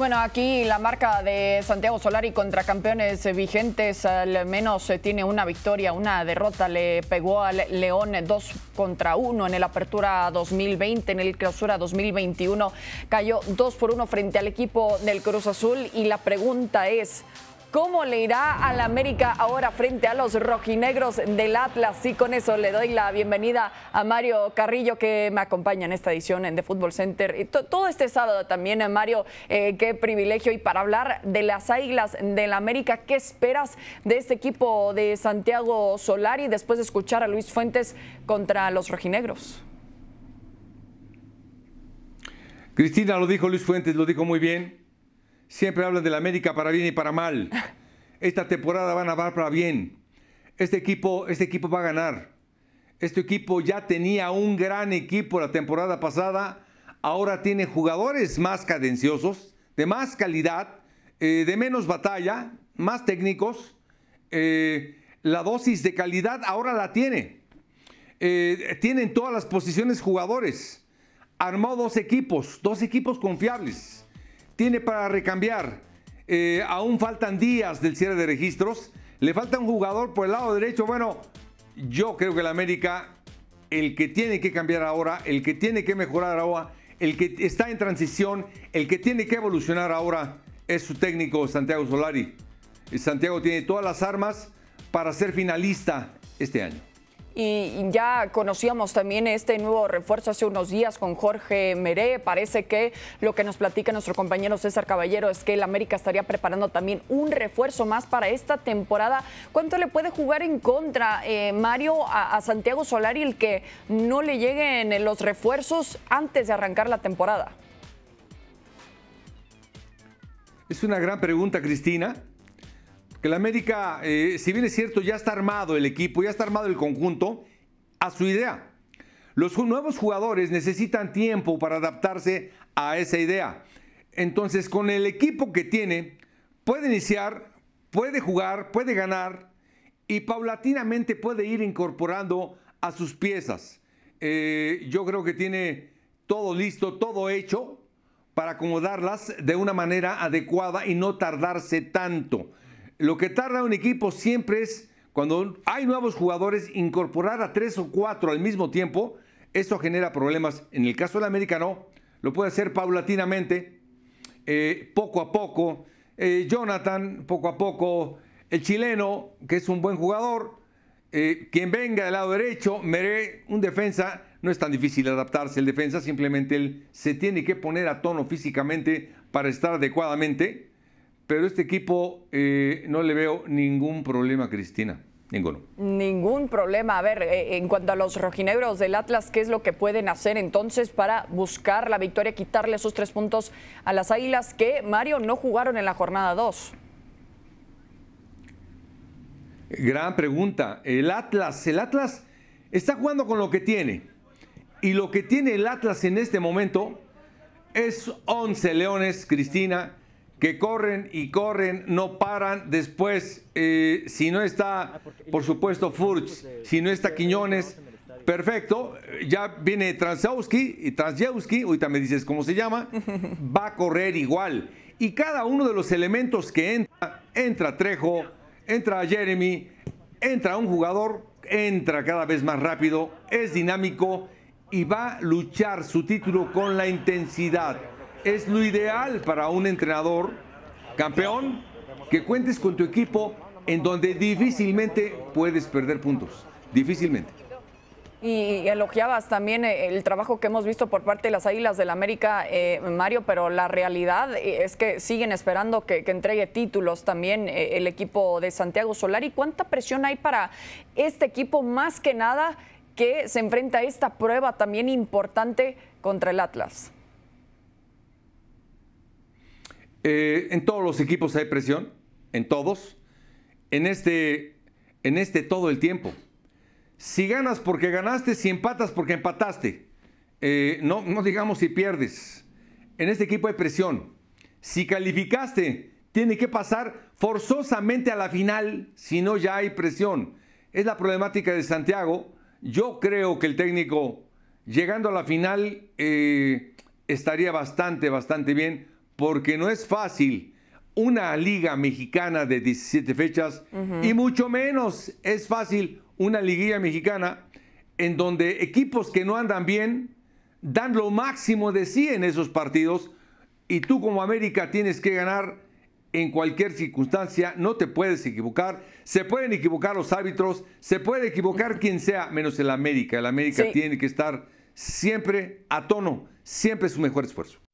Bueno, aquí la marca de Santiago Solari contra campeones vigentes al menos eh, tiene una victoria, una derrota. Le pegó al León 2 contra 1 en el Apertura 2020, en el Clausura 2021. Cayó 2 por 1 frente al equipo del Cruz Azul y la pregunta es, cómo le irá a la América ahora frente a los rojinegros del Atlas. Y con eso le doy la bienvenida a Mario Carrillo que me acompaña en esta edición en de Football Center. todo este sábado también, eh, Mario, eh, qué privilegio. Y para hablar de las Águilas del la América, ¿qué esperas de este equipo de Santiago Solari después de escuchar a Luis Fuentes contra los rojinegros? Cristina lo dijo Luis Fuentes, lo dijo muy bien. Siempre hablan de la América para bien y para mal. Esta temporada van a dar para bien. Este equipo, este equipo va a ganar. Este equipo ya tenía un gran equipo la temporada pasada. Ahora tiene jugadores más cadenciosos, de más calidad, eh, de menos batalla, más técnicos. Eh, la dosis de calidad ahora la tiene. Eh, tienen todas las posiciones jugadores. Armó dos equipos, dos equipos confiables tiene para recambiar. Eh, aún faltan días del cierre de registros. Le falta un jugador por el lado derecho. Bueno, yo creo que el América, el que tiene que cambiar ahora, el que tiene que mejorar ahora, el que está en transición, el que tiene que evolucionar ahora es su técnico Santiago Solari. Santiago tiene todas las armas para ser finalista este año. Y ya conocíamos también este nuevo refuerzo hace unos días con Jorge Meré. Parece que lo que nos platica nuestro compañero César Caballero es que el América estaría preparando también un refuerzo más para esta temporada. ¿Cuánto le puede jugar en contra, eh, Mario, a, a, Santiago Solari el que no le lleguen los refuerzos antes de arrancar la temporada? Es una gran pregunta, Cristina que la América, eh, si bien es cierto, ya está armado el equipo, ya está armado el conjunto a su idea. Los nuevos jugadores necesitan tiempo para adaptarse a esa idea. Entonces, con el equipo que tiene, puede iniciar, puede jugar, puede ganar y paulatinamente puede ir incorporando a sus piezas. Eh, yo creo que tiene todo listo, todo hecho para acomodarlas de una manera adecuada y no tardarse tanto lo que tarda un equipo siempre es, cuando hay nuevos jugadores, incorporar a tres o cuatro al mismo tiempo. Eso genera problemas. En el caso del América no. Lo puede hacer paulatinamente, eh, poco a poco. Eh, Jonathan, poco a poco. El chileno, que es un buen jugador. Eh, quien venga del lado derecho, Meré, un defensa. No es tan difícil adaptarse el defensa, simplemente él se tiene que poner a tono físicamente para estar adecuadamente pero este equipo eh, no le veo ningún problema, Cristina. Ninguno. Ningún problema. A ver, eh, en cuanto a los rojinegros del Atlas, ¿qué es lo que pueden hacer entonces para buscar la victoria, quitarle esos tres puntos a las Águilas que, Mario, no jugaron en la jornada 2? Gran pregunta. El Atlas, el Atlas está jugando con lo que tiene. Y lo que tiene el Atlas en este momento es 11 leones, Cristina, que corren y corren, no paran. Después, eh, si no está, ah, por supuesto, Furch, si no está Quiñones, perfecto. Ya viene Transowski y Transjewski, ahorita me dices cómo se llama, va a correr igual. Y cada uno de los elementos que entra, entra Trejo, entra Jeremy, entra un jugador, entra cada vez más rápido, es dinámico y va a luchar su título con la intensidad es lo ideal para un entrenador campeón, que cuentes con tu equipo en donde difícilmente puedes perder puntos, difícilmente. Y elogiabas también eh, el trabajo que hemos visto por parte de las Águilas del la América, eh, Mario, pero la realidad eh, es que siguen esperando que, entregue títulos también el equipo de Santiago Solari. ¿Cuánta presión hay para este equipo más que nada que se enfrenta a esta prueba también importante contra el Atlas? Eh, en todos los equipos hay presión, en todos. En este, en este todo el tiempo. Si ganas porque ganaste, si empatas porque empataste. Eh, no, no digamos si pierdes. En este equipo hay presión. Si calificaste, tiene que pasar forzosamente a la final, si no ya hay presión. Es la problemática de Santiago. Yo creo que el técnico, llegando a la final, eh, estaría bastante, bastante bien porque no es fácil una liga mexicana de 17 fechas y mucho menos es fácil una liguilla mexicana en donde equipos que no andan bien dan lo máximo de sí en esos partidos y tú como América tienes que ganar en cualquier circunstancia, no te puedes equivocar, se pueden equivocar los árbitros, se puede equivocar quien sea, menos el América. El América tiene que estar siempre a tono, siempre su mejor esfuerzo.